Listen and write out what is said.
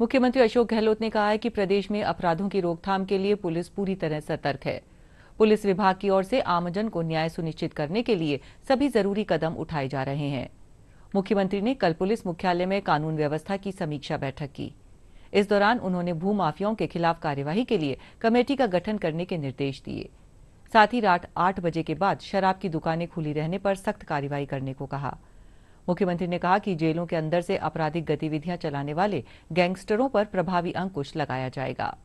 मुख्यमंत्री अशोक गहलोत ने कहा है कि प्रदेश में अपराधों की रोकथाम के लिए पुलिस पूरी तरह सतर्क है पुलिस विभाग की ओर से आमजन को न्याय सुनिश्चित करने के लिए सभी जरूरी कदम उठाए जा रहे हैं मुख्यमंत्री ने कल पुलिस मुख्यालय में कानून व्यवस्था की समीक्षा बैठक की इस दौरान उन्होंने भू माफियाओं के खिलाफ कार्यवाही के लिए कमेटी का गठन करने के निर्देश दिए साथ ही रात आठ बजे के बाद शराब की दुकानें खुली रहने पर सख्त कार्यवाही करने को कहा मुख्यमंत्री ने कहा कि जेलों के अंदर से आपराधिक गतिविधियां चलाने वाले गैंगस्टरों पर प्रभावी अंकुश लगाया जाएगा